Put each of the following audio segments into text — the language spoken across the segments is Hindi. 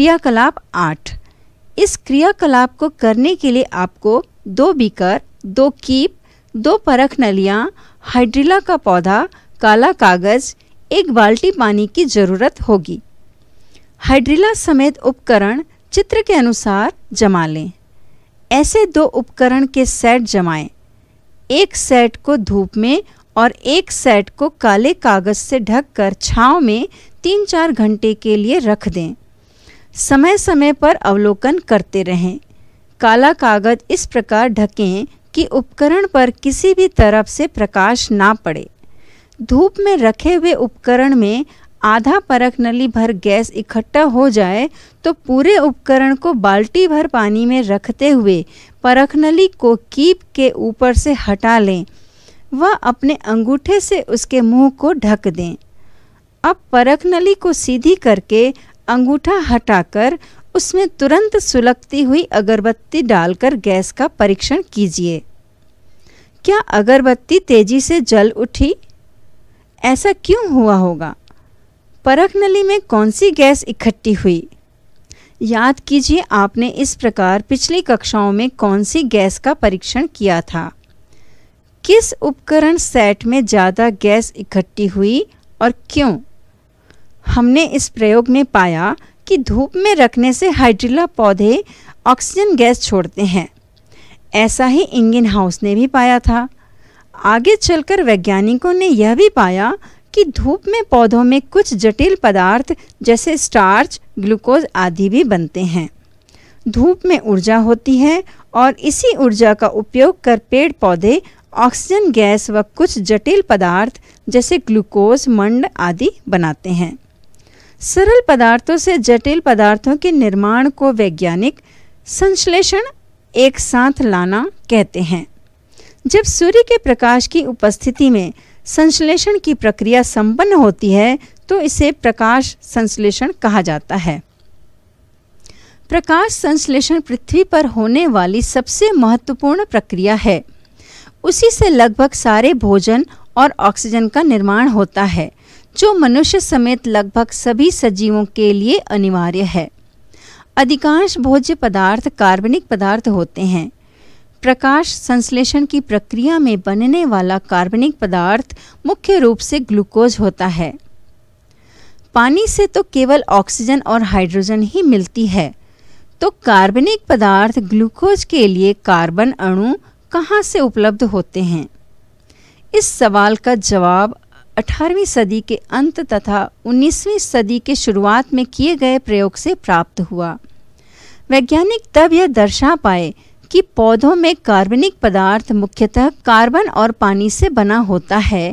क्रियाकलाप आठ इस क्रियाकलाप को करने के लिए आपको दो बीकर दो कीप दो परख नलियाँ हाइड्रिला का पौधा काला कागज़ एक बाल्टी पानी की ज़रूरत होगी हाइड्रिला समेत उपकरण चित्र के अनुसार जमा लें ऐसे दो उपकरण के सेट जमाएं। एक सेट को धूप में और एक सेट को काले कागज़ से ढककर छांव में तीन चार घंटे के लिए रख दें समय समय पर अवलोकन करते रहें काला कागज इस प्रकार ढकें कि उपकरण पर किसी भी तरफ से प्रकाश ना पड़े धूप में रखे हुए उपकरण में आधा परख नली भर गैस इकट्ठा हो जाए तो पूरे उपकरण को बाल्टी भर पानी में रखते हुए परख नली को कीप के ऊपर से हटा लें व अपने अंगूठे से उसके मुंह को ढक दें अब परख नली को सीधी करके अंगूठा हटाकर उसमें तुरंत सुलगती हुई अगरबत्ती डालकर गैस का परीक्षण कीजिए क्या अगरबत्ती तेजी से जल उठी ऐसा क्यों हुआ होगा परख नली में कौन सी गैस इकट्ठी हुई याद कीजिए आपने इस प्रकार पिछली कक्षाओं में कौन सी गैस का परीक्षण किया था किस उपकरण सेट में ज़्यादा गैस इकट्ठी हुई और क्यों हमने इस प्रयोग में पाया कि धूप में रखने से हाइड्रिला पौधे ऑक्सीजन गैस छोड़ते हैं ऐसा ही इंगिन हाउस ने भी पाया था आगे चलकर वैज्ञानिकों ने यह भी पाया कि धूप में पौधों में कुछ जटिल पदार्थ जैसे स्टार्च ग्लूकोज आदि भी बनते हैं धूप में ऊर्जा होती है और इसी ऊर्जा का उपयोग कर पेड़ पौधे ऑक्सीजन गैस व कुछ जटिल पदार्थ जैसे ग्लूकोज मंड आदि बनाते हैं सरल पदार्थों से जटिल पदार्थों के निर्माण को वैज्ञानिक संश्लेषण एक साथ लाना कहते हैं जब सूर्य के प्रकाश की उपस्थिति में संश्लेषण की प्रक्रिया संपन्न होती है तो इसे प्रकाश संश्लेषण कहा जाता है प्रकाश संश्लेषण पृथ्वी पर होने वाली सबसे महत्वपूर्ण प्रक्रिया है उसी से लगभग सारे भोजन और ऑक्सीजन का निर्माण होता है जो मनुष्य समेत लगभग सभी सजीवों के लिए अनिवार्य है अधिकांश भोज्य पदार्थ कार्बनिक पदार्थ होते हैं प्रकाश संश्लेषण की प्रक्रिया में बनने वाला कार्बनिक पदार्थ मुख्य रूप से ग्लूकोज होता है पानी से तो केवल ऑक्सीजन और हाइड्रोजन ही मिलती है तो कार्बनिक पदार्थ ग्लूकोज के लिए कार्बन अणु कहाँ से उपलब्ध होते हैं इस सवाल का जवाब 18वीं सदी के अंत तथा 19वीं सदी के शुरुआत में किए गए प्रयोग से प्राप्त हुआ वैज्ञानिक तब यह दर्शा पाए कि पौधों में कार्बनिक पदार्थ मुख्यतः कार्बन और पानी से बना होता है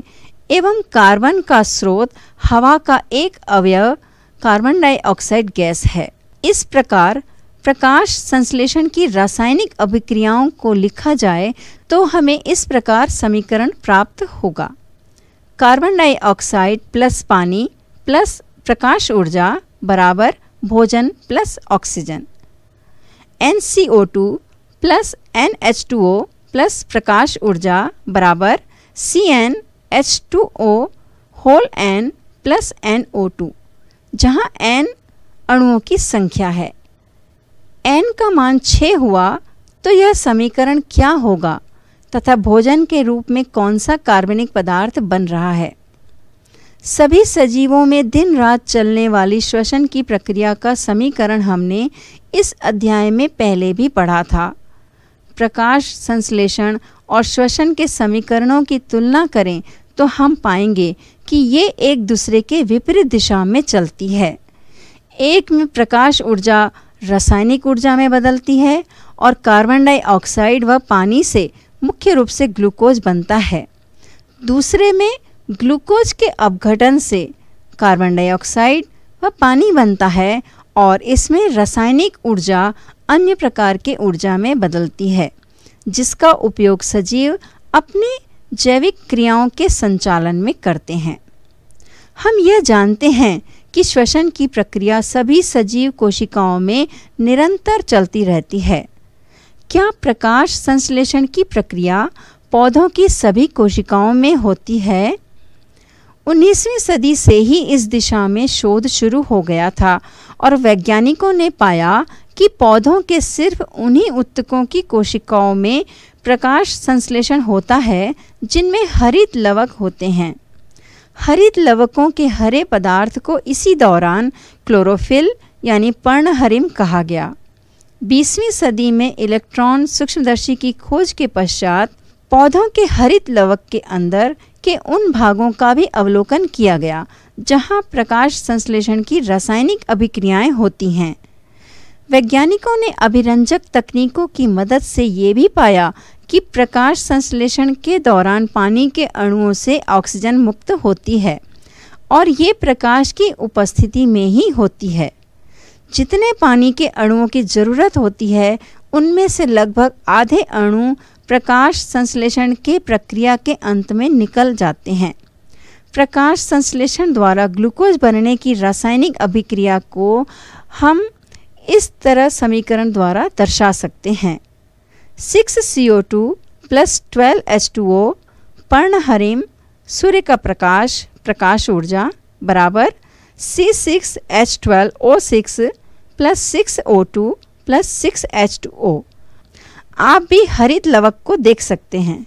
एवं कार्बन का स्रोत हवा का एक अवयव कार्बन डाइऑक्साइड गैस है इस प्रकार प्रकाश संश्लेषण की रासायनिक अभिक्रियाओं को लिखा जाए तो हमें इस प्रकार समीकरण प्राप्त होगा कार्बन डाइऑक्साइड प्लस पानी प्लस प्रकाश ऊर्जा बराबर भोजन plus oxygen N C O two plus N H two O plus प्रकाश ऊर्जा बराबर C N H two O whole N plus N O two जहाँ एन अणुओं की संख्या है एन का मान छः हुआ तो यह समीकरण क्या होगा तथा भोजन के रूप में कौन सा कार्बनिक पदार्थ बन रहा है सभी सजीवों में दिन रात चलने वाली श्वसन की प्रक्रिया का समीकरण हमने इस अध्याय में पहले भी पढ़ा था प्रकाश संश्लेषण और श्वसन के समीकरणों की तुलना करें तो हम पाएंगे कि ये एक दूसरे के विपरीत दिशा में चलती है एक में प्रकाश ऊर्जा रासायनिक ऊर्जा में बदलती है और कार्बन डाइऑक्साइड व पानी से मुख्य रूप से ग्लूकोज बनता है दूसरे में ग्लूकोज के अपघटन से कार्बन डाइऑक्साइड व पानी बनता है और इसमें रासायनिक ऊर्जा अन्य प्रकार के ऊर्जा में बदलती है जिसका उपयोग सजीव अपने जैविक क्रियाओं के संचालन में करते हैं हम यह जानते हैं कि श्वसन की प्रक्रिया सभी सजीव कोशिकाओं में निरंतर चलती रहती है क्या प्रकाश संश्लेषण की प्रक्रिया पौधों की सभी कोशिकाओं में होती है 19वीं सदी से ही इस दिशा में शोध शुरू हो गया था और वैज्ञानिकों ने पाया कि पौधों के सिर्फ उन्हीं उत्तकों की कोशिकाओं में प्रकाश संश्लेषण होता है जिनमें हरित लवक होते हैं हरित लवकों के हरे पदार्थ को इसी दौरान क्लोरोफिल यानी पर्णहरिम कहा गया बीसवीं सदी में इलेक्ट्रॉन सूक्ष्मदर्शी की खोज के पश्चात पौधों के हरित लवक के अंदर के उन भागों का भी अवलोकन किया गया जहां प्रकाश संश्लेषण की रासायनिक अभिक्रियाएं होती हैं वैज्ञानिकों ने अभिरंजक तकनीकों की मदद से ये भी पाया कि प्रकाश संश्लेषण के दौरान पानी के अणुओं से ऑक्सीजन मुक्त होती है और ये प्रकाश की उपस्थिति में ही होती है जितने पानी के अणुओं की ज़रूरत होती है उनमें से लगभग आधे अणु प्रकाश संश्लेषण के प्रक्रिया के अंत में निकल जाते हैं प्रकाश संश्लेषण द्वारा ग्लूकोज बनने की रासायनिक अभिक्रिया को हम इस तरह समीकरण द्वारा दर्शा सकते हैं six C O two plus twelve H two O पर्णहरिम सूर्य का प्रकाश प्रकाश ऊर्जा बराबर C six H twelve O six plus six O two plus six H two O आप भी हरित लवक को देख सकते हैं